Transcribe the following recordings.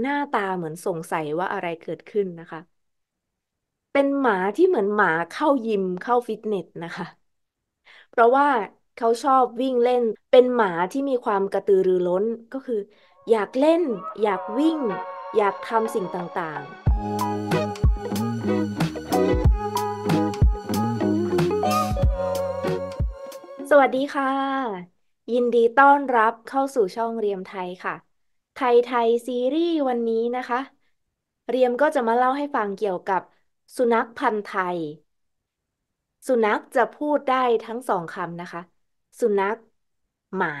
หน้าตาเหมือนสงสัยว่าอะไรเกิดขึ้นนะคะ เป็นหมาที่เหมือนหมาเข้ายิมเข้าฟิตเนสนะคะ เพราะว่าเขาชอบวิ่งเล่น เป็นหมาที่มีความกระตือรือร้นก็คือ อยากเล่นอยากวิ่ง อยากทำสิ่งต่างๆ สวัสดีค่ะ ยินดีต้อนรับเข้าสู่ช่องเรียมไทยค่ะไทยไทยซีรีส์ วันนี้นะคะเรียมก็จะมาเล่าให้ฟังเกี่ยวกับ สุนัขพันธุ์ไทย สุนัขจะพูดได้ทั้งสองคำนะคะ สุนัข หมา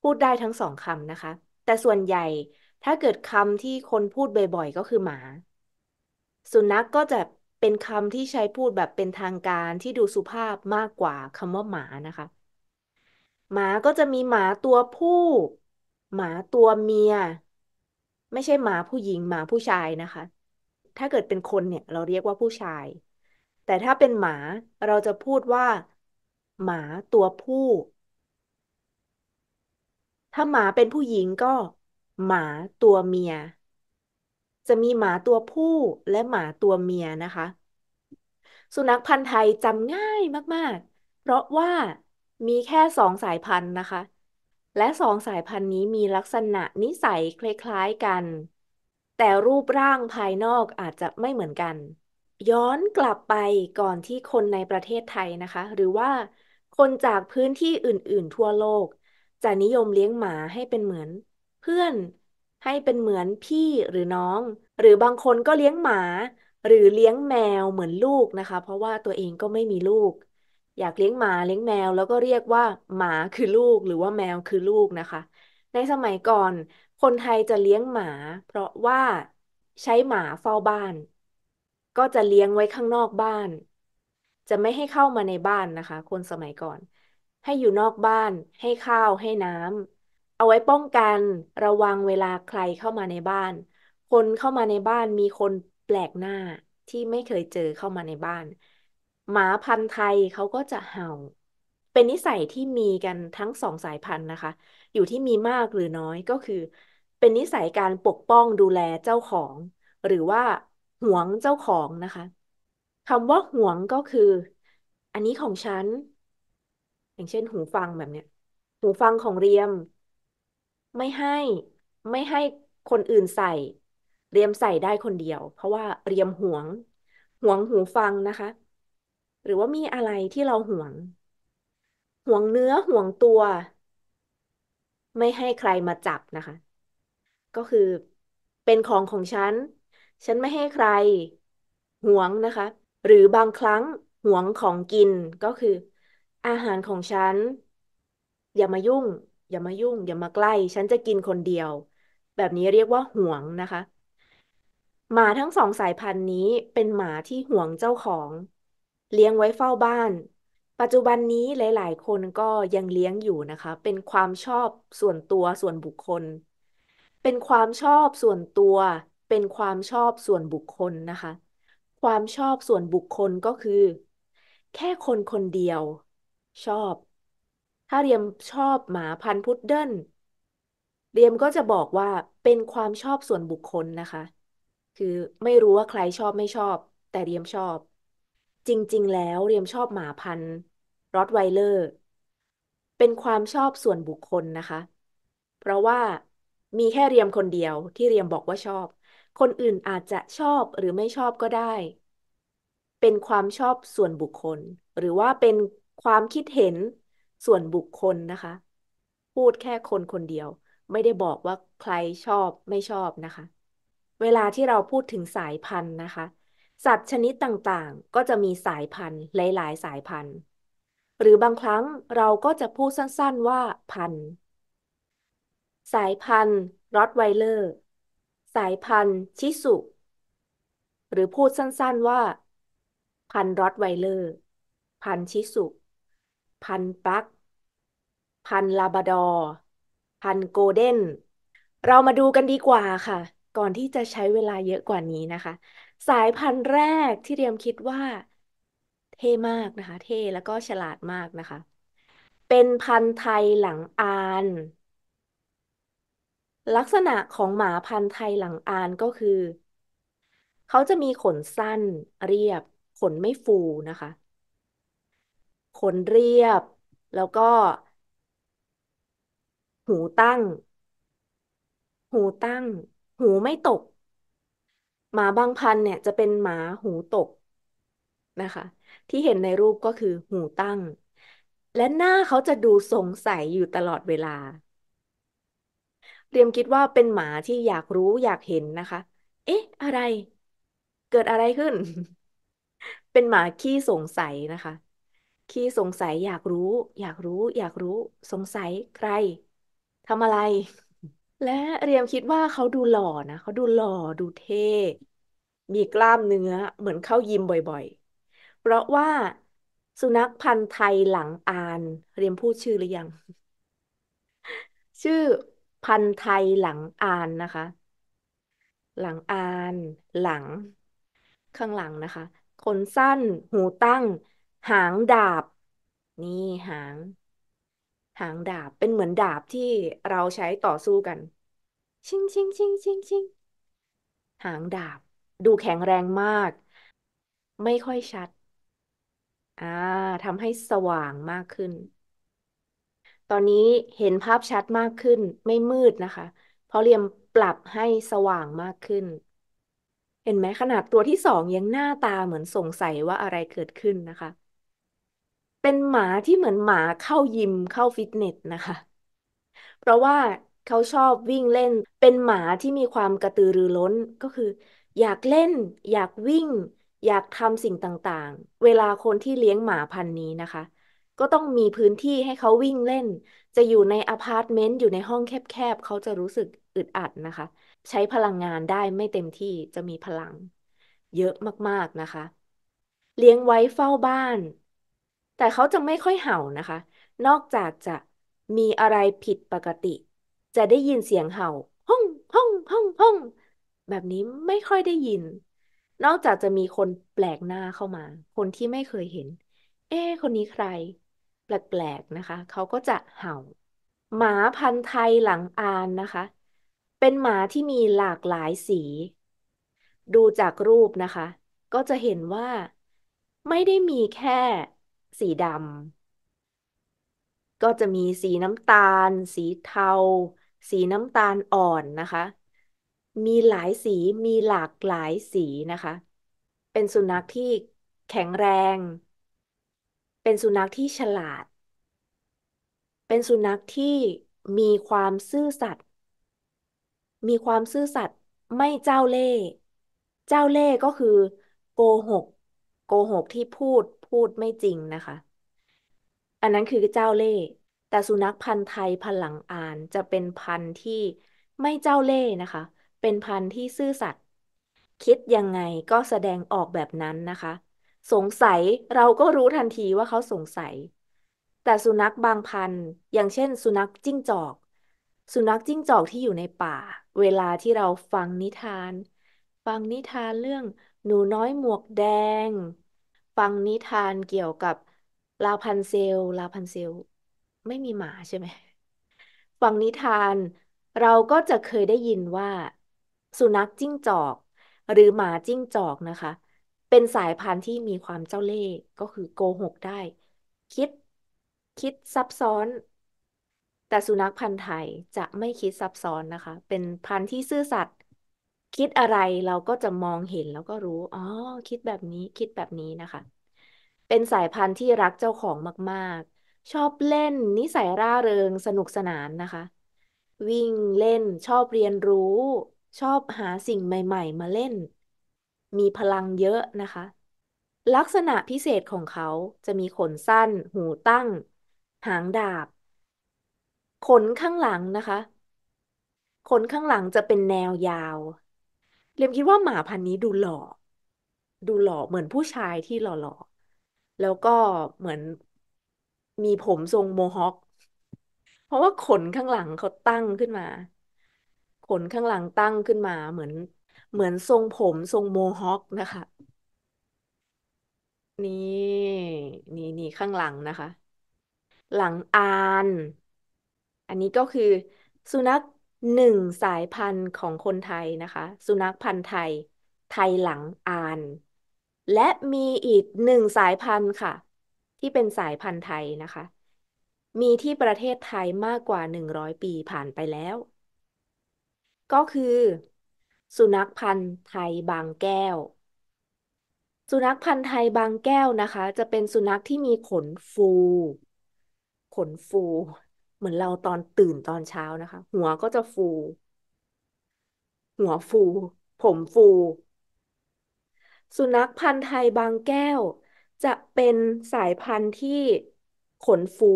พูดได้ทั้งสองคำนะคะ แต่ส่วนใหญ่ถ้าเกิดคำที่คนพูดบ่อย ๆ ก็คือหมา สุนัขก็จะเป็นคำที่ใช้พูดแบบเป็นทางการที่ดูสุภาพมากกว่าคำว่าหมานะคะ หมาก็จะมีหมาตัวผู้หมาตัวเมีย ไม่ใช่หมาผู้หญิงหมาผู้ชายนะคะ ถ้าเกิดเป็นคนเนี่ย เราเรียกว่าผู้ชาย แต่ถ้าเป็นหมาเราจะพูดว่า หมาตัวผู้ ถ้าหมาเป็นผู้หญิงก็ หมาตัวเมีย จะมีหมาตัวผู้และหมาตัวเมียนะคะ สุนัขพันธุ์ไทยจำง่ายมาก ๆ เพราะว่ามีแค่สองสายพันธุ์นะคะและสองสายพันธุ์นี้มีลักษณะนิสัยคล้ายๆกัน แต่รูปร่างภายนอกอาจจะไม่เหมือนกัน ย้อนกลับไปก่อนที่คนในประเทศไทยนะคะ หรือว่าคนจากพื้นที่อื่นๆ ทั่วโลก จะนิยมเลี้ยงหมาให้เป็นเหมือนเพื่อนให้เป็นเหมือนพี่หรือน้อง หรือบางคนก็เลี้ยงหมา หรือเลี้ยงแมวเหมือนลูกนะคะ เพราะว่าตัวเองก็ไม่มีลูกอยากเลี้ยงหมาเลี้ยงแมวแล้วก็เรียกว่า หมาคือลูก หรือว่าแมวคือลูกนะคะ ในสมัยก่อน คนไทยจะเลี้ยงหมา เพราะว่าใช้หมาเฝ้าบ้าน ก็จะเลี้ยงไว้ข้างนอกบ้าน จะไม่ให้เข้ามาในบ้านนะคะ คนสมัยก่อน ให้อยู่นอกบ้าน ให้ข้าวให้น้ำเอาไว้ป้องกันระวังเวลาใครเข้ามาในบ้าน คนเข้ามาในบ้านมีคนแปลกหน้าที่ไม่เคยเจอเข้ามาในบ้านหมาพันธุ์ไทยเขาก็จะเห่า เป็นนิสัยที่มีกันทั้งสองสายพันธุ์นะคะ อยู่ที่มีมากหรือน้อยก็คือ เป็นนิสัยการปกป้องดูแลเจ้าของ หรือว่าหวงเจ้าของนะคะคำว่าหวงก็คือ อันนี้ของฉัน อย่างเช่น หูฟังแบบเนี้ย หูฟังของเรียม ไม่ให้ ไม่ให้คนอื่นใส่ เรียมใส่ได้คนเดียว เพราะว่าเรียมหวงหวงหูฟังนะคะหรือว่ามีอะไรที่เราห่วงห่วงเนื้อห่วงตัว ไม่ให้ใครมาจับนะคะ ก็คือเป็นของของฉัน ฉันไม่ให้ใครห่วงนะคะ หรือบางครั้งห่วงของกินก็คือ อาหารของฉัน อย่ามายุ่งอย่ามายุ่งอย่ามาใกล้ ฉันจะกินคนเดียว แบบนี้เรียกว่าห่วงนะคะ หมาทั้งสองสายพันธุ์นี้เป็นหมาที่ห่วงเจ้าของเลี้ยงไว้เฝ้าบ้าน ปัจจุบันนี้หลาย ๆ คนก็ยังเลี้ยงอยู่นะคะ เป็นความชอบส่วนตัวส่วนบุคคล เป็นความชอบส่วนตัว เป็นความชอบส่วนบุคคลนะคะ ความชอบส่วนบุคคลก็คือ แค่คนคนเดียว ชอบ ถ้าเรียมชอบหมาพันธุ์พุดเดิ้ลเรียมก็จะบอกว่าเป็นความชอบส่วนบุคคลนะคะ คือไม่รู้ว่าใครชอบไม่ชอบ แต่เรียมชอบจริงๆ แล้วเรียมชอบหมาพันธุ์รอตไวเลอร์เป็นความชอบส่วนบุคคลนะคะ เพราะว่ามีแค่เรียมคนเดียวที่เรียมบอกว่าชอบ คนอื่นอาจจะชอบหรือไม่ชอบก็ได้ เป็นความชอบส่วนบุคคล หรือว่าเป็นความคิดเห็นส่วนบุคคลนะคะ พูดแค่คนคนเดียวไม่ได้บอกว่าใครชอบไม่ชอบนะคะ เวลาที่เราพูดถึงสายพันธุ์นะคะสัตว์ชนิดต่างๆ ก็จะมีสายพันธุ์หลาย ๆ สายพันธุ์ หรือบางครั้งเราก็จะพูดสั้นๆว่าพันธุ์สายพันธุ์รอตไวเลอร์ สายพันธุ์ ชิสุ หรือพูดสั้นๆว่า พันธุ์รอตไวเลอร์ พันธุ์ชิสุพันธุ์ปักพันธุ์ลาบราดอร์พันธุ์โกลเด้น เรามาดูกันดีกว่าค่ะ ก่อนที่จะใช้เวลาเยอะกว่านี้นะคะสายพันธุ์แรกที่เรียมคิดว่า เท่มากนะคะ เท่แล้วก็ฉลาดมากนะคะ เป็นพันธุ์ไทยหลังอาน ลักษณะของหมาพันธุ์ไทยหลังอานก็คือ เขาจะมีขนสั้นเรียบ ขนไม่ฟูนะคะ ขนเรียบแล้วก็ หูตั้ง หูตั้ง หูไม่ตกหมาบางพันธุ์เนี่ยจะเป็นหมาหูตกนะคะ ที่เห็นในรูปก็คือหูตั้ง และหน้าเขาจะดูสงสัยอยู่ตลอดเวลาเรียมคิดว่าเป็นหมาที่อยากรู้อยากเห็นนะคะ เอ๊ะ อะไร เกิดอะไรขึ้น เป็นหมาขี้สงสัยนะคะ ขี้สงสัยอยากรู้ อยากรู้ อยากรู้ สงสัยใครทำอะไรและเรียมคิดว่าเขาดูหล่อนะเขาดูหล่อดูเท่มีกล้ามเนื้อเหมือนเข้ายิมบ่อยๆ เพราะว่าสุนัขพันธุ์ไทยหลังอาน เรียมพูดชื่อหรือยัง ชื่อพันธุ์ไทยหลังอานนะคะ หลังอาน หลัง ข้างหลังนะคะขนสั้นหูตั้ง หางดาบ นี่หางหางดาบเป็นเหมือนดาบที่เราใช้ต่อสู้กัน ชิงชิงชิงชิงชิงหางดาบดูแข็งแรงมาก ไม่ค่อยชัดอ่าทำให้สว่างมากขึ้น ตอนนี้เห็นภาพชัดมากขึ้นไม่มืดนะคะ เพราะเรียมปรับให้สว่างมากขึ้น เห็นไหมขนาดตัวที่สองยังหน้าตาเหมือนสงสัยว่าอะไรเกิดขึ้นนะคะเป็นหมาที่เหมือนหมาเข้ายิมเข้าฟิตเนสนะคะ เพราะว่าเขาชอบวิ่งเล่น เป็นหมาที่มีความกระตือรือร้นก็คือ อยากเล่น อยากวิ่ง อยากทำสิ่งต่างๆ เวลาคนที่เลี้ยงหมาพันธุ์นี้นะคะ ก็ต้องมีพื้นที่ให้เขาวิ่งเล่นจะอยู่ในอพาร์ตเมนต์อยู่ในห้องแคบๆเขาจะรู้สึกอึดอัดนะคะ ใช้พลังงานได้ไม่เต็มที่จะมีพลัง เยอะมากๆนะคะ เลี้ยงไว้เฝ้าบ้านแต่เขาจะไม่ค่อยเห่านะคะ นอกจากจะมีอะไรผิดปกติ จะได้ยินเสียงเห่าห้องห้องห้องห้อง แบบนี้ไม่ค่อยได้ยิน นอกจากจะมีคนแปลกหน้าเข้ามา คนที่ไม่เคยเห็น เอ๊คนนี้ใคร แปลกๆนะคะ เขาก็จะเห่า หมาพันธุ์ไทยหลังอานนะคะ เป็นหมาที่มีหลากหลายสี ดูจากรูปนะคะ ก็จะเห็นว่า ไม่ได้มีแค่สีดำก็จะมีสีน้ำตาล สีเทา สีน้ำตาลอ่อนนะคะ มีหลายสีมีหลากหลายสีนะคะ เป็นสุนัขที่แข็งแรง เป็นสุนัขที่ฉลาด เป็นสุนัขที่มีความซื่อสัตย์มีความซื่อสัตย์ไม่เจ้าเล่ห์เจ้าเล่ห์ก็คือ โกหก โกหกที่พูดพูดไม่จริงนะคะ อันนั้นคือเจ้าเล่ห์แต่สุนัขพันธุ์ไทยพันหลังอ่านจะเป็นพันธุ์ที่ไม่เจ้าเล่ห์นะคะ เป็นพันธุ์ที่ซื่อสัตย์ คิดยังไงก็แสดงออกแบบนั้นนะคะ สงสัยเราก็รู้ทันทีว่าเขาสงสัย แต่สุนัขบางพันธุ์อย่างเช่น สุนัขจิ้งจอก สุนัขจิ้งจอกที่อยู่ในป่า เวลาที่เราฟังนิทาน ฟังนิทานเรื่องหนูน้อยหมวกแดงฟังนิทานเกี่ยวกับลาพันเซล ลาพันเซล ไม่มีหมาใช่ไหมฟังนิทานเราก็จะเคยได้ยินว่า สุนัขจิ้งจอก หรือหมาจิ้งจอกนะคะ เป็นสายพันธุ์ที่มีความเจ้าเล่ห์ก็คือโกหกได้ คิดคิดซับซ้อน แต่สุนัขพันธุ์ไทยจะไม่คิดซับซ้อนนะคะ เป็นพันธุ์ที่ซื่อสัตย์คิดอะไรเราก็จะมองเห็นแล้วก็รู้ อ๋อคิดแบบนี้คิดแบบนี้นะคะ เป็นสายพันธุ์ที่รักเจ้าของมากๆ ชอบเล่นนิสัยร่าเริง สนุกสนานนะคะ วิ่งเล่น ชอบเรียนรู้ ชอบหาสิ่งใหม่ ๆ มาเล่น มีพลังเยอะนะคะ ลักษณะพิเศษของเขาจะมีขนสั้น หูตั้ง หางดาบ ขนข้างหลังนะคะ ขนข้างหลังจะเป็นแนวยาวเลมคิดว่าหมาพันธุ์นี้ดูหล่อ ดูหล่อเหมือนผู้ชายที่หล่อๆ แล้วก็เหมือนมีผมทรงโมฮอคเพราะว่าขนข้างหลังเขาตั้งขึ้นมา ขนข้างหลังตั้งขึ้นมาเหมือน เหมือนทรงผมทรงโมฮอคนะคะ นี่นี่นี่ข้างหลังนะคะ หลังอาน อันนี้ก็คือสุนัขหนึ่งสายพันธุ์ของคนไทยนะคะ สุนัขพันธุ์ไทยไทยหลังอาน และมีอีกหนึ่งสายพันธุ์ค่ะ ที่เป็นสายพันธุ์ไทยนะคะ มีที่ประเทศไทยมากกว่าหนึ่งร้อยปีผ่านไปแล้ว ก็คือ สุนัขพันธุ์ไทยบางแก้ว สุนัขพันธุ์ไทยบางแก้วนะคะ จะเป็นสุนัขที่มีขนฟู ขนฟูเหมือนเราตอนตื่นตอนเช้านะคะ หัวก็จะฟู หัวฟู ผมฟู สุนัขพันธุ์ไทยบางแก้ว จะเป็นสายพันธุ์ที่ขนฟู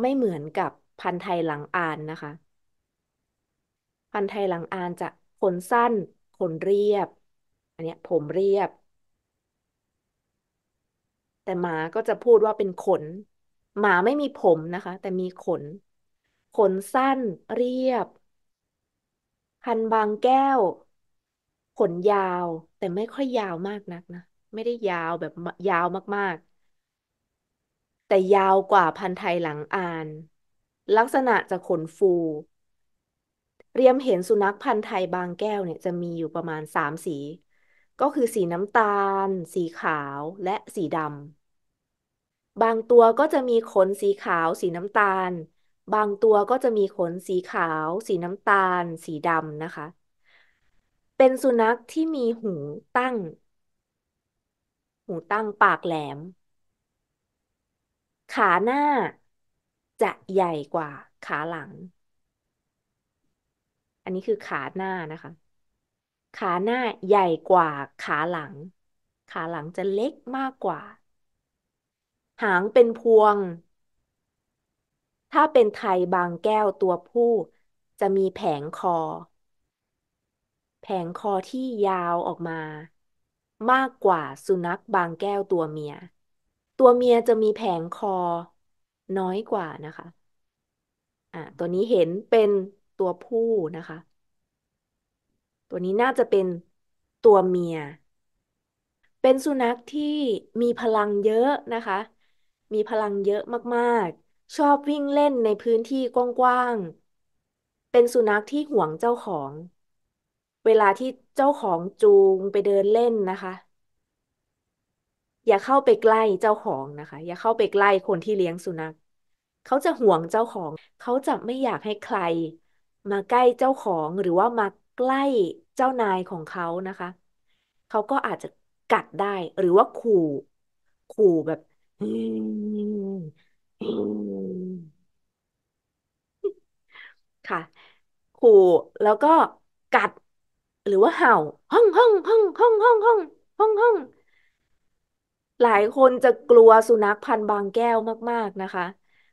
ไม่เหมือนกับพันธุ์ไทยหลังอานนะคะ พันธุ์ไทยหลังอานจะขนสั้น ขนเรียบ อันนี้ผมเรียบ แต่หมาก็จะพูดว่าเป็นขนหมาไม่มีผมนะคะ แต่มีขน ขนสั้นเรียบ พันบางแก้ว ขนยาวแต่ไม่ค่อยยาวมากนักนะไม่ได้ยาวแบบยาวมากๆ แต่ยาวกว่าพันธุ์ไทยหลังอาน ลักษณะจะขนฟู เรียมเห็นสุนัขพันธุ์ไทยบางแก้วเนี่ยจะมีอยู่ประมาณสามสี ก็คือสีน้ำตาล สีขาวและสีดำบางตัวก็จะมีขนสีขาวสีน้ำตาล บางตัวก็จะมีขนสีขาวสีน้ำตาล สีดำนะคะ เป็นสุนัขที่มีหูตั้ง หูตั้งปากแหลม ขาหน้าจะใหญ่กว่าขาหลัง อันนี้คือขาหน้านะคะ ขาหน้าใหญ่กว่าขาหลัง ขาหลังจะเล็กมากกว่าหางเป็นพวง ถ้าเป็นไทยบางแก้วตัวผู้จะมีแผงคอ แผงคอที่ยาวออกมา มากกว่าสุนัขบางแก้วตัวเมีย ตัวเมียจะมีแผงคอน้อยกว่านะคะ อ่ะตัวนี้เห็นเป็นตัวผู้นะคะ ตัวนี้น่าจะเป็นตัวเมีย เป็นสุนัขที่มีพลังเยอะนะคะมีพลังเยอะมากๆ ชอบวิ่งเล่นในพื้นที่ กว้าง ๆ เป็นสุนัขที่หวงเจ้าของ เวลาที่เจ้าของจูงไปเดินเล่นนะคะ อย่าเข้าไปใกล้เจ้าของนะคะ อย่าเข้าไปใกล้คนที่เลี้ยงสุนัข เขาจะห่วงเจ้าของ เขาจะไม่อยากให้ใคร มาใกล้เจ้าของหรือว่า มาใกล้เจ้านายของเขานะคะ เขาก็อาจจะกัดได้หรือว่าขู่ ขู่แบบค่ะขู่แล้วก็กัด หรือว่าเห่าห้องห้องห้องห้องห้องห้องห้องห้องหลายคนจะกลัวสุนัขพันธุ์บางแก้วมากๆนะคะ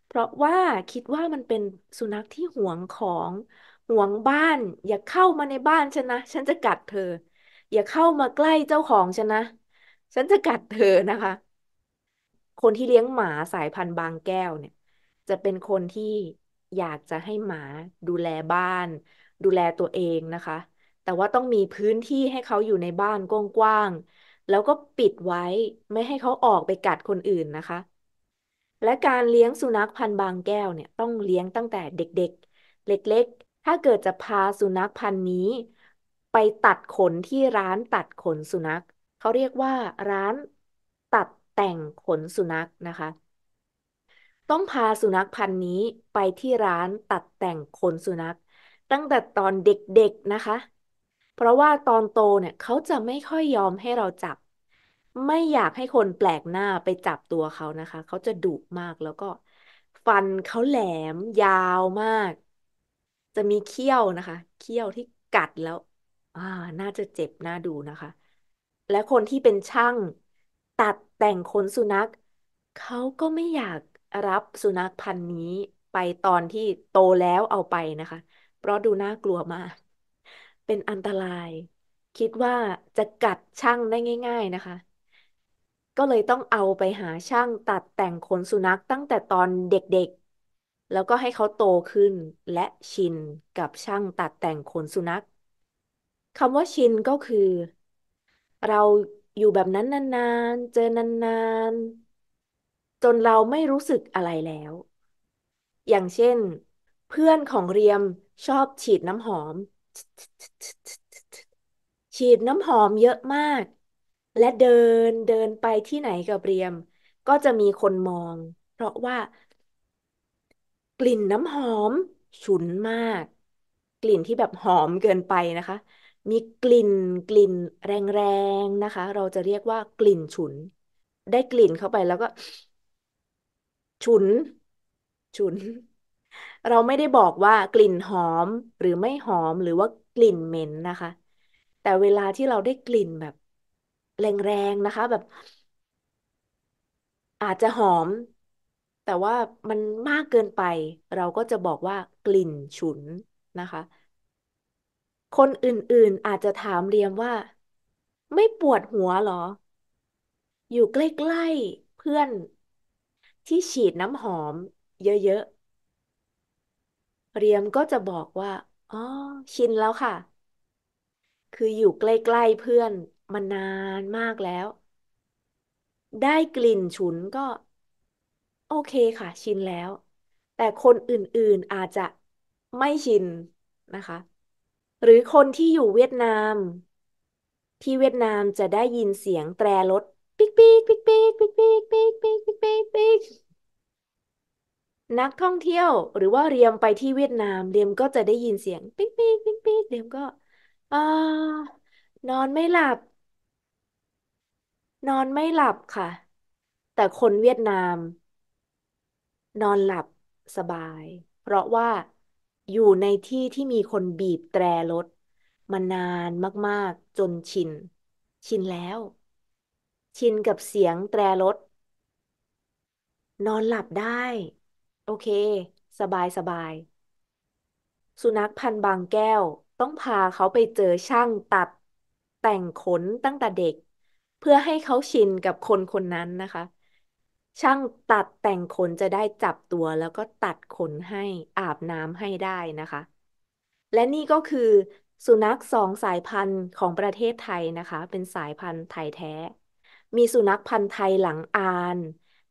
เพราะว่าคิดว่ามันเป็นสุนัขที่หวงของหวงบ้าน อย่าเข้ามาในบ้านฉันนะ ฉันจะกัดเธอ อย่าเข้ามาใกล้เจ้าของฉันนะ ฉันจะกัดเธอนะคะคนที่เลี้ยงหมาสายพันธุ์บางแก้วเนี่ยจะเป็นคนที่อยากจะให้หมาดูแลบ้าน ดูแลตัวเองนะคะ แต่ว่าต้องมีพื้นที่ให้เขาอยู่ในบ้านกว้างๆแล้วก็ปิดไว้ไม่ให้เขาออกไปกัดคนอื่นนะคะ และการเลี้ยงสุนัขพันธุ์บางแก้วเนี่ยต้องเลี้ยงตั้งแต่เด็กๆ เล็กๆ ถ้าเกิดจะพาสุนัขพันธุ์นี้ไปตัดขนที่ร้านตัดขนสุนัขเขาเรียกว่าร้านตัดแต่งขนสุนัขนะคะ ต้องพาสุนัขพันธุ์นี้ไปที่ร้านตัดแต่ง ขนสุนัข ตั้งแต่ตอนเด็กๆนะคะ เพราะว่าตอนโตเนี่ยเขาจะไม่ค่อยยอมให้เราจับ ไม่อยากให้คนแปลกหน้าไปจับตัวเขานะคะ เขาจะดุมากแล้วก็ ฟันเขาแหลมยาวมาก จะมีเขี้ยวนะคะ เขี้ยวที่กัดแล้ว อ่า น่าจะเจ็บน่าดูนะคะ และคนที่เป็นช่างตัดแต่งขนสุนัขเขาก็ไม่อยากรับสุนัขพันธุ์นี้ไปตอนที่โตแล้วเอาไปนะคะ เพราะดูน่ากลัวมากเป็นอันตรายคิดว่าจะกัดช่างได้ง่าย ๆนะคะ ก็เลยต้องเอาไปหาช่างตัดแต่งขนสุนัขตั้งแต่ตอนเด็กๆ แล้วก็ให้เขาโตขึ้นและชินกับช่างตัดแต่งขนสุนัขคำว่าชินก็คือ เราอยู่แบบนั้นนานๆ เจอนานๆ จนเราไม่รู้สึกอะไรแล้ว อย่างเช่น เพื่อนของเรียมชอบฉีดน้ำหอม ฉีดน้ำหอมเยอะมาก และเดินเดินไปที่ไหนกับเรียม ก็จะมีคนมอง เพราะว่า กลิ่นน้ำหอมฉุนมาก กลิ่นที่แบบหอมเกินไปนะคะมีกลิ่น กลิ่น แรงๆนะคะ เราจะเรียกว่ากลิ่นฉุน ได้กลิ่นเข้าไปแล้วก็ ฉุน ฉุน เราไม่ได้บอกว่ากลิ่นหอม หรือไม่หอมหรือว่ากลิ่นเหม็นนะคะ แต่เวลาที่เราได้กลิ่นแบบ แรงๆนะคะ แบบ อาจจะหอมแต่ว่ามันมากเกินไป เราก็จะบอกว่ากลิ่นฉุนนะคะคนอื่นๆอาจจะถามเรียมว่า ไม่ปวดหัวหรอ อยู่ใกล้ๆเพื่อน ที่ฉีดน้ำหอม เยอะๆเรียมก็จะบอกว่าอ๋อชินแล้วค่ะ คืออยู่ใกล้ ๆเพื่อนมานานมากแล้ว ได้กลิ่นฉุนก็ โอเคค่ะ ชินแล้ว แต่คนอื่น ๆอาจจะไม่ชินนะคะหรือคนที่อยู่เวียดนาม ที่เวียดนามจะได้ยินเสียงแตรรถปิ๊กปิ๊กปิ๊กปิ๊กปิ๊กปิ๊กปิ๊กปิ๊กปิ๊กปิ๊กปิ๊กนักท่องเที่ยวหรือว่าเรียมไปที่เวียดนามเรียมก็จะได้ยินเสียงปิ๊กปิ๊กปิ๊กปิ๊กเรียมก็อ่านอนไม่หลับ นอนไม่หลับค่ะ แต่คนเวียดนาม นอนหลับสบาย เพราะว่าอยู่ในที่ที่มีคนบีบแตรรถมานานมากๆ จนชิน ชินแล้ว ชินกับเสียงแตรรถนอนหลับได้ โอเค สบายสบาย สุนัขพันธุ์บางแก้วต้องพาเขาไปเจอช่างตัด แต่งขนตั้งแต่เด็ก เพื่อให้เขาชินกับคนคนนั้นนะคะช่างตัดแต่งขนจะได้จับตัว แล้วก็ตัดขนให้อาบน้ำให้ได้นะคะ และนี่ก็คือ สุนัขสองสายพันธุ์ของประเทศไทยนะคะ เป็นสายพันธุ์ไทยแท้ มีสุนัขพันธุ์ไทยหลังอาน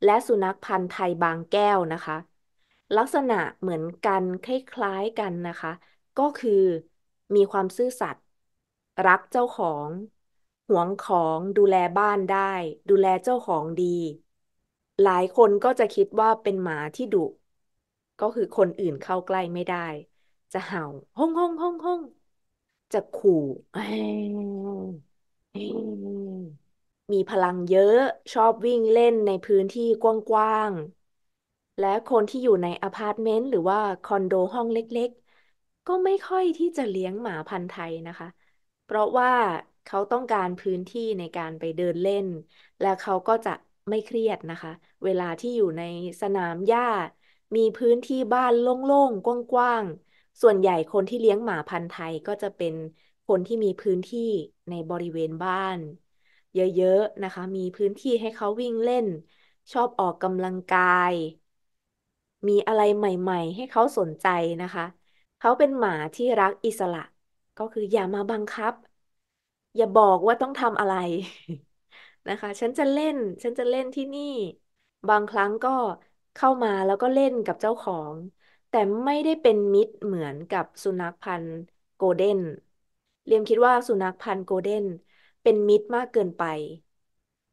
และสุนัขพันธุ์ไทยบางแก้วนะคะ ลักษณะเหมือนกันคล้ายๆกันนะคะ ก็คือมีความซื่อสัตย์รักเจ้าของห่วงของดูแลบ้านได้ ดูแลเจ้าของดีหลายคนก็จะคิดว่าเป็นหมาที่ดุ ก็คือคนอื่นเข้าใกล้ไม่ได้ จะเห่าห้องห้องห้องห้องจะขู่มีพลังเยอะชอบวิ่งเล่นในพื้นที่กว้างๆ และคนที่อยู่ในอพาร์ตเมนต์หรือว่าคอนโดห้องเล็กๆ ก็ไม่ค่อยที่จะเลี้ยงหมาพันธุ์ไทยนะคะ เพราะว่าเขาต้องการพื้นที่ในการไปเดินเล่น และเขาก็จะไม่เครียดนะคะ เวลาที่อยู่ในสนามหญ้ามีพื้นที่บ้านโล่งๆ กว้างๆ ส่วนใหญ่คนที่เลี้ยงหมาพันธุ์ไทยก็จะเป็นคนที่มีพื้นที่ในบริเวณบ้าน เยอะๆนะคะ มีพื้นที่ให้เขาวิ่งเล่น ชอบออกกำลังกาย มีอะไรใหม่ๆให้เขาสนใจนะคะเขาเป็นหมาที่รักอิสระก็คืออย่ามาบังคับ อย่าบอกว่าต้องทำอะไรนะคะฉันจะเล่นฉันจะเล่นที่นี่ บางครั้งก็เข้ามาแล้วก็เล่นกับเจ้าของ แต่ไม่ได้เป็นมิตรเหมือนกับสุนัขพันธุ์โกลเด้นเรียมคิดว่าสุนัขพันธุ์โกลเด้นเป็นมิตรมากเกินไป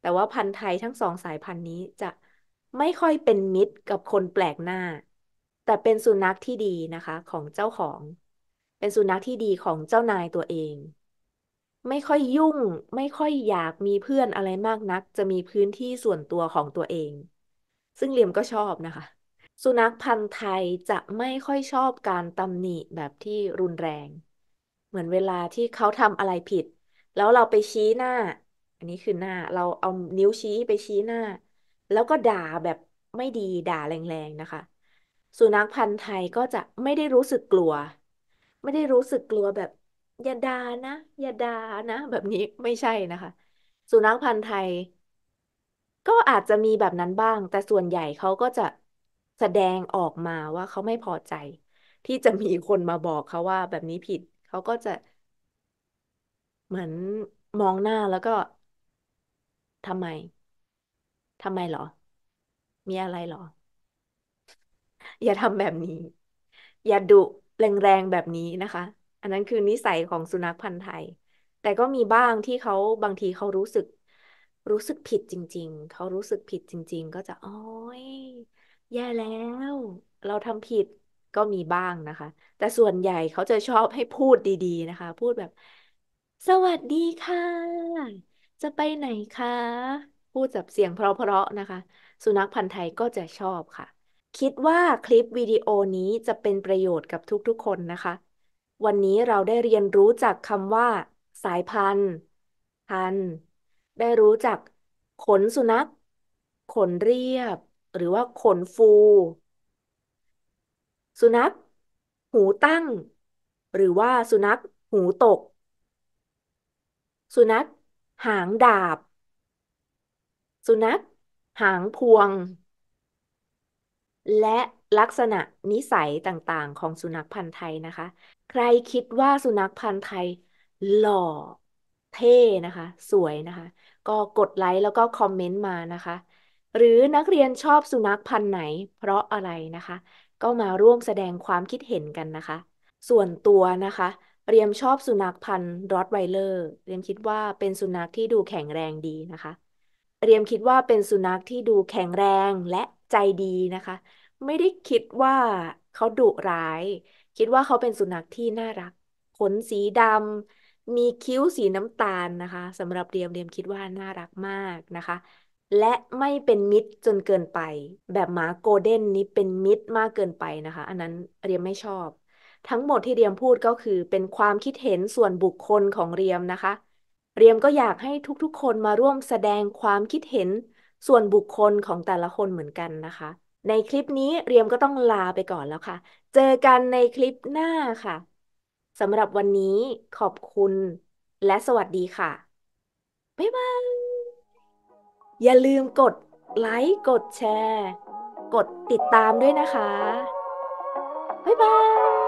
แต่ว่าพันธุ์ไทยทั้งสองสายพันธุ์นี้จะไม่ค่อยเป็นมิตรกับคนแปลกหน้า แต่เป็นสุนัขที่ดีนะคะของเจ้าของ เป็นสุนัขที่ดีของเจ้านายตัวเองไม่ค่อยยุ่งไม่ค่อยอยากมีเพื่อนอะไรมากนักจะมีพื้นที่ส่วนตัวของตัวเอง ซึ่งเหลียมก็ชอบนะคะ สุนัขพันธุ์ไทยจะไม่ค่อยชอบการตำหนิแบบที่รุนแรง เหมือนเวลาที่เขาทำอะไรผิด แล้วเราไปชี้หน้า อันนี้คือหน้าเราเอานิ้วชี้ไปชี้หน้า แล้วก็ด่าแบบไม่ดีด่าแรงๆนะคะ สุนัขพันธุ์ไทยก็จะไม่ได้รู้สึกกลัว ไม่ได้รู้สึกกลัวแบบอย่าด่านะอย่าด่านะ แบบนี้ไม่ใช่นะคะ สุนัขพันธุ์ไทย ก็อาจจะมีแบบนั้นบ้าง แต่ส่วนใหญ่เขาก็จะแสดงออกมาว่าเขาไม่พอใจ ที่จะมีคนมาบอกเขาว่าแบบนี้ผิด เขาก็จะ เหมือนมองหน้าแล้วก็ทำไมทำไมหรอ มีอะไรหรอ อย่าทำแบบนี้ อย่าดุแรงๆแบบนี้นะคะนนั้นคือนิสัยของสุนัขพันธุ์ไทย แต่ก็มีบ้างที่เขาบางทีเขารู้สึก รู้สึกผิดจริงๆ เขารู้สึกผิดจริงๆ ก็จะโอ้ยแย่แล้ว เราทำผิดก็มีบ้างนะคะ แต่ส่วนใหญ่เขาจะชอบให้พูดดีๆนะคะ พูดแบบ สวัสดีค่ะ จะไปไหนคะ พูดแบบเสียงเพราะๆนะคะ สุนัขพันธุ์ไทยก็จะชอบค่ะ คิดว่าคลิปวิดีโอนี้จะเป็นประโยชน์กับทุกๆ คนนะคะวันนี้เราได้เรียนรู้จากคำว่าสายพันธุ์พันธุ์ได้รู้จัก ขนสุนัข ขนเรียบ หรือว่าขนฟู สุนัขหูตั้ง หรือว่าสุนัข หูตก สุนัขหางดาบ สุนัข หางพวง และลักษณะนิสัยต่างๆของสุนัขพันธุ์ไทยนะคะ ใครคิดว่าสุนัขพันธุ์ไทย หล่อ เท่นะคะ สวยนะคะ ก็กดไลค์แล้วก็คอมเมนต์มานะคะ หรือนักเรียนชอบสุนัขพันธุ์ไหน เพราะอะไรนะคะ ก็มาร่วมแสดงความคิดเห็นกันนะคะ ส่วนตัวนะคะเรียมชอบสุนัขพันธุ์รอตไวเลอร์เรียมคิดว่าเป็นสุนัขที่ดูแข็งแรงดีนะคะเรียมคิดว่าเป็นสุนัขที่ดูแข็งแรงและใจดีนะคะไม่ได้คิดว่าเขาดุร้าย คิดว่าเขาเป็นสุนัขที่น่ารัก ขนสีดำมีคิ้วสีน้ำตาลนะคะสำหรับเดียมเดียมคิดว่าน่ารักมากนะคะ และไม่เป็นมิตรจนเกินไป แบบหมาโกลเด้นนี้เป็นมิตรมากเกินไปนะคะ อันนั้นเดียมไม่ชอบ ทั้งหมดที่เดียมพูดก็คือ เป็นความคิดเห็นส่วนบุคคลของเรียมนะคะ เรียมก็อยากให้ทุกๆ คนมาร่วมแสดงความคิดเห็นส่วนบุคคลของแต่ละคนเหมือนกันนะคะในคลิปนี้เรียมก็ต้องลาไปก่อนแล้วค่ะ เจอกันในคลิปหน้าค่ะ สำหรับวันนี้ขอบคุณและสวัสดีค่ะ บ๊ายบาย อย่าลืมกดไลค์ กดแชร์ กดติดตามด้วยนะคะ บ๊ายบาย